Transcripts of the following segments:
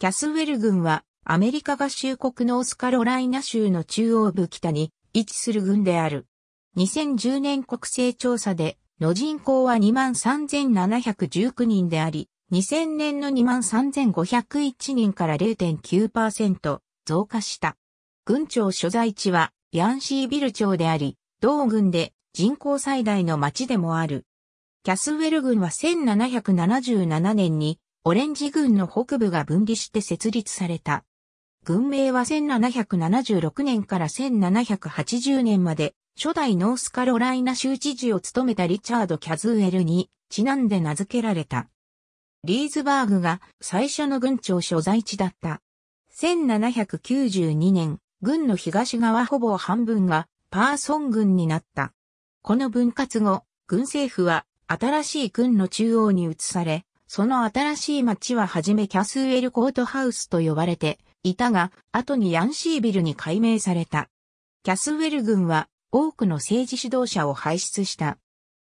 キャスウェル軍はアメリカ合衆国ノースカロライナ州の中央部北に位置する軍である。2010年国勢調査での人口は23,719人であり、2000年の23,501人から0.9%増加した。軍庁所在地はヤンシービル町であり、同軍で人口最大の町でもある。キャスウェル軍は1777年にオレンジ軍の北部が分離して設立された。軍名は1776年から1780年まで、初代ノースカロライナ州知事を務めたリチャード・キャズーエルにちなんで名付けられた。リーズバーグが最初の軍庁所在地だった。1792年、軍の東側ほぼ半分がパーソン軍になった。この分割後、軍政府は新しい軍の中央に移され、その新しい町ははじめキャスウェルコートハウスと呼ばれていたが、後にヤンシービルに改名された。キャスウェル軍は多くの政治指導者を輩出した。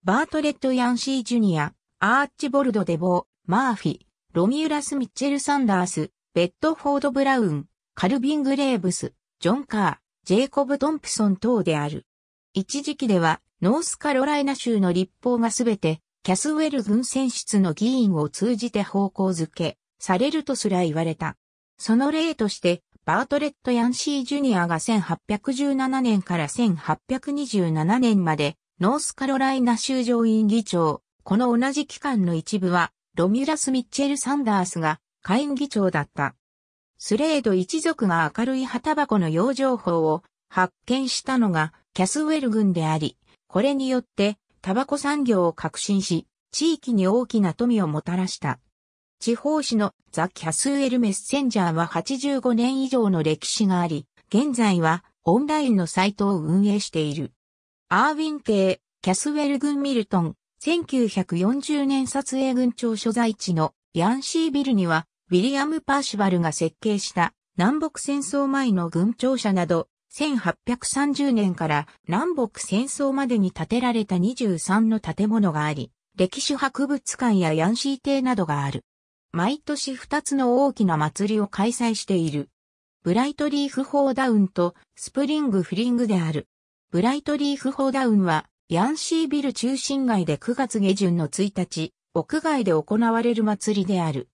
バートレット・ヤンシー・ジュニア、アーチボルド・デボー、マーフィ、ロミュラス・ミッチェル・サンダース、ベッドフォード・ブラウン、カルビン・グレーブス、ジョン・カー、ジェイコブ・トンプソン等である。一時期では、ノースカロライナ州の立法がすべてキャスウェル軍選出の議員を通じて方向づけ、されるとすら言われた。その例として、バートレット・ヤンシー・ジュニアが1817年から1827年まで、ノースカロライナ州上院議長、この同じ期間の一部は、ロミュラス・ミッチェル・サンダースが下院議長だった。スレード一族が明るい旗箱の洋情報を発見したのがキャスウェル軍であり、これによってタバコ産業を革新し、地域に大きな富をもたらした。地方紙のザ・キャスウェル・メッセンジャーは85年以上の歴史があり、現在はオンラインのサイトを運営している。アーウィン邸、キャスウェルン・ミルトン、1940年撮影軍庁所在地のヤンシービルには、ウィリアム・パーシバルが設計した南北戦争前の軍庁舎など1830年から南北戦争までに建てられた23の建物があり、歴史博物館やヤンシー邸などがある。毎年2つの大きな祭りを開催している。ブライトリーフホーダウンとスプリングフリングである。ブライトリーフホーダウンはヤンシービル中心街で9月下旬の1日、屋外で行われる祭りである。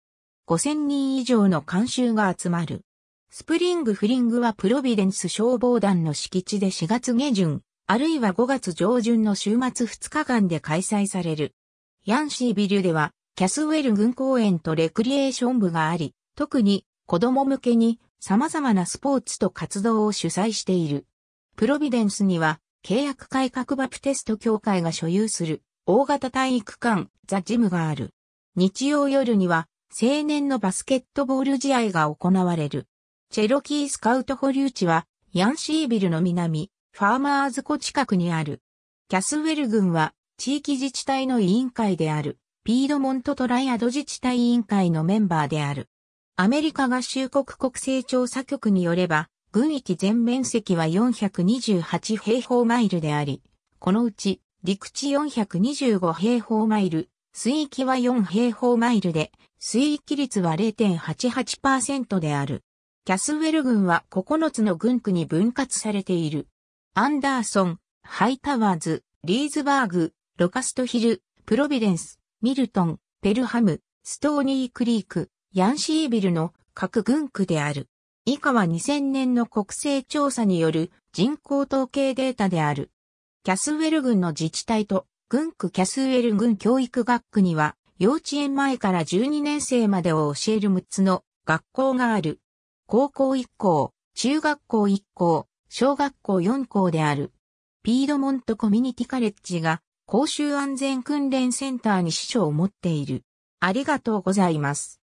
5000人以上の観衆が集まる。スプリングフリングはプロビデンス消防団の敷地で4月下旬、あるいは5月上旬の週末2日間で開催される。ヤンシービルでは、キャスウェル軍公園とレクリエーション部があり、特に子供向けに様々なスポーツと活動を主催している。プロビデンスには、契約改革バプテスト協会が所有する大型体育館ザ・ジムがある。日曜夜には青年のバスケットボール試合が行われる。チェロキースカウト保留地は、ヤンシービルの南、ファーマーズ湖近くにある。キャスウェル郡は、地域自治体の委員会である、ピードモントトライアド自治体委員会のメンバーである。アメリカ合衆国国勢調査局によれば、軍域全面積は428平方マイルであり、このうち陸地425平方マイル、水域は4平方マイルで、水域率は0.88%である。キャスウェル郡は9つの郡区に分割されている。アンダーソン、ハイタワーズ、リーズバーグ、ロカストヒル、プロビデンス、ミルトン、ペルハム、ストーニークリーク、ヤンシービルの各郡区である。以下は2000年の国勢調査による人口統計データである。キャスウェル郡の自治体と郡区キャスウェル郡教育学区には幼稚園前から12年生までを教える6つの学校がある。高校1校、中学校1校、小学校4校である。ピードモントコミュニティカレッジが公衆安全訓練センターに支所を持っている。ありがとうございます。